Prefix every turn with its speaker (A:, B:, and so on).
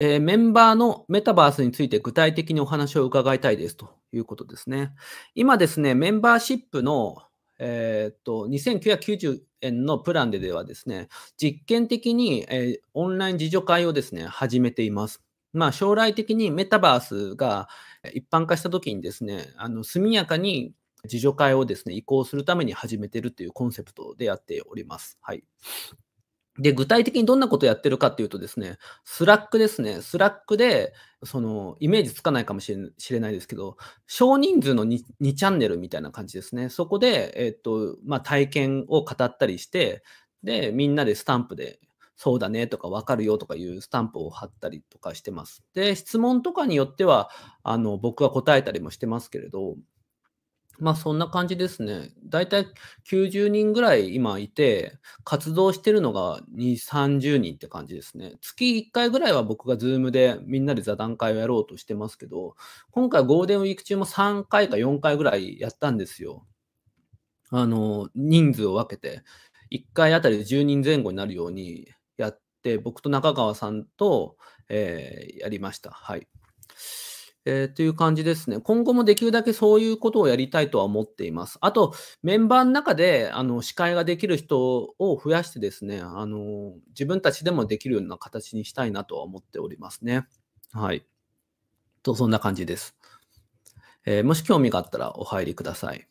A: えー、メンバーのメタバースについて具体的にお話を伺いたいですということですね。今ですね、メンバーシップの、えー、っと2990円のプランでではですね、実験的に、えー、オンライン自助会をですね、始めています。まあ、将来的にメタバースが一般化した時にですね、あの速やかに自助会をですね、移行するために始めているというコンセプトでやっております。はい。で、具体的にどんなことやってるかっていうとですね、スラックですね、スラックで、その、イメージつかないかもしれないですけど、少人数の 2, 2チャンネルみたいな感じですね。そこで、えっと、まあ、体験を語ったりして、で、みんなでスタンプで、そうだねとか、わかるよとかいうスタンプを貼ったりとかしてます。で、質問とかによっては、あの、僕は答えたりもしてますけれど、まあ、そんな感じですね。大体90人ぐらい今いて、活動してるのが2、30人って感じですね。月1回ぐらいは僕が Zoom でみんなで座談会をやろうとしてますけど、今回ゴールデンウィーク中も3回か4回ぐらいやったんですよ。あの、人数を分けて。1回あたりで10人前後になるようにやって、僕と中川さんと、えー、やりました。はい。えー、という感じですね。今後もできるだけそういうことをやりたいとは思っています。あと、メンバーの中で、あの、司会ができる人を増やしてですね、あの、自分たちでもできるような形にしたいなとは思っておりますね。はい。と、そんな感じです。えー、もし興味があったらお入りください。